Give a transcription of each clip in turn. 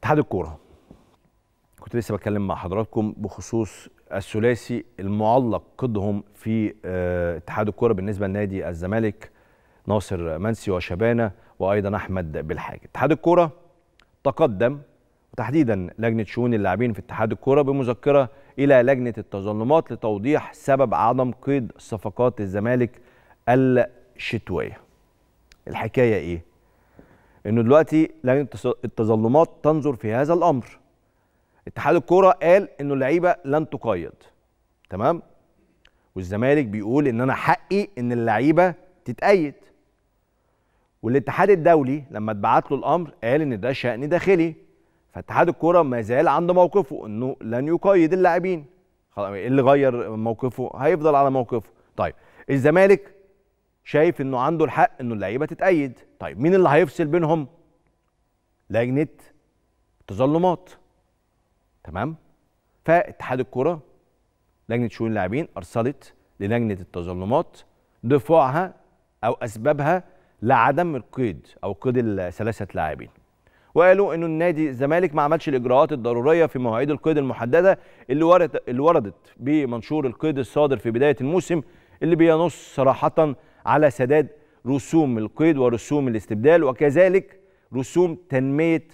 اتحاد الكوره كنت لسه بتكلم مع حضراتكم بخصوص الثلاثي المعلق قدهم في آه، اتحاد الكوره بالنسبه لنادي الزمالك ناصر منسي وشبانه وايضا احمد بالحاج اتحاد الكوره تقدم وتحديدا لجنه شؤون اللاعبين في اتحاد الكوره بمذكره الى لجنه التظلمات لتوضيح سبب عدم قيد صفقات الزمالك الشتويه الحكايه ايه انه دلوقتي لجنه التظلمات تنظر في هذا الامر اتحاد الكوره قال انه اللعيبه لن تقيد تمام والزمالك بيقول ان انا حقي ان اللعيبه تتقيد والاتحاد الدولي لما اتبعت له الامر قال ان ده شان داخلي فاتحاد الكوره ما زال عند موقفه انه لن يقيد اللاعبين ايه اللي غير موقفه هيفضل على موقفه طيب الزمالك شايف انه عنده الحق انه اللعيبه تتأيد طيب مين اللي هيفصل بينهم لجنه تظلمات تمام فاتحاد الكره لجنه شؤون اللاعبين ارسلت للجنه التظلمات دفاعها او اسبابها لعدم القيد او قيد الثلاثه لاعبين وقالوا انه النادي الزمالك ما عملش الاجراءات الضروريه في مواعيد القيد المحدده اللي وردت اللي وردت بمنشور القيد الصادر في بدايه الموسم اللي بينص صراحه على سداد رسوم القيد ورسوم الاستبدال وكذلك رسوم تنمية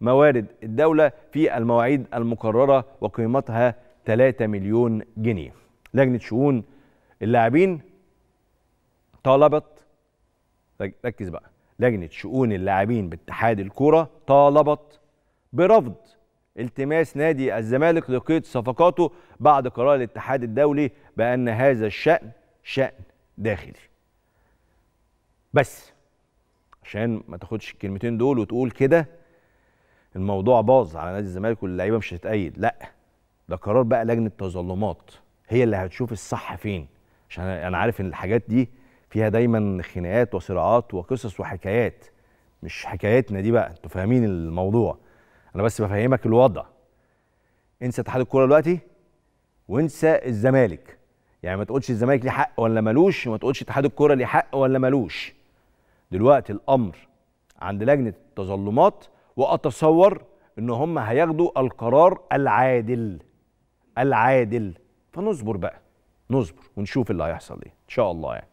موارد الدولة في المواعيد المقررة وقيمتها 3 مليون جنيه لجنة شؤون اللاعبين طالبت ركز بقى لجنة شؤون اللاعبين باتحاد الكورة طالبت برفض التماس نادي الزمالك لقيد صفقاته بعد قرار الاتحاد الدولي بأن هذا الشأن شأن داخلي بس عشان ما تاخدش الكلمتين دول وتقول كده الموضوع باظ على نادي الزمالك واللعيبه مش هتتأيد لا ده قرار بقى لجنه التظلمات هي اللي هتشوف الصح فين عشان انا عارف ان الحاجات دي فيها دايما خناقات وصراعات وقصص وحكايات مش حكاياتنا دي بقى انتوا فاهمين الموضوع انا بس بفهمك الوضع انسى اتحاد الكوره دلوقتي وانسى الزمالك يعني ما تقولش الزمالك ليه حق ولا ملوش وما تقولش اتحاد الكوره ليه حق ولا ملوش دلوقتي الامر عند لجنه التظلمات واتصور ان هم هياخدوا القرار العادل العادل فنصبر بقى نصبر ونشوف اللي هيحصل ايه ان شاء الله يعني